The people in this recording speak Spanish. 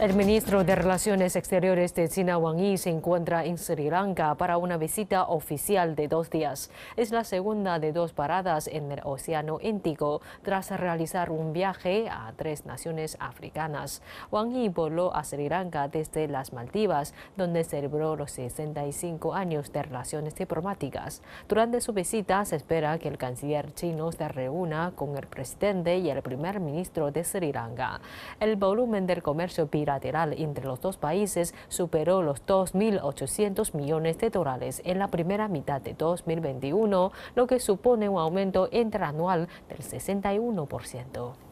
El ministro de Relaciones Exteriores de China Wang Yi se encuentra en Sri Lanka para una visita oficial de dos días. Es la segunda de dos paradas en el Océano Índico tras realizar un viaje a tres naciones africanas. Wang Yi voló a Sri Lanka desde las Maldivas, donde celebró los 65 años de relaciones diplomáticas. Durante su visita se espera que el canciller chino se reúna con el presidente y el primer ministro de Sri Lanka. El volumen del comercio bilateral entre los dos países superó los 2.800 millones de dólares en la primera mitad de 2021, lo que supone un aumento interanual del 61%.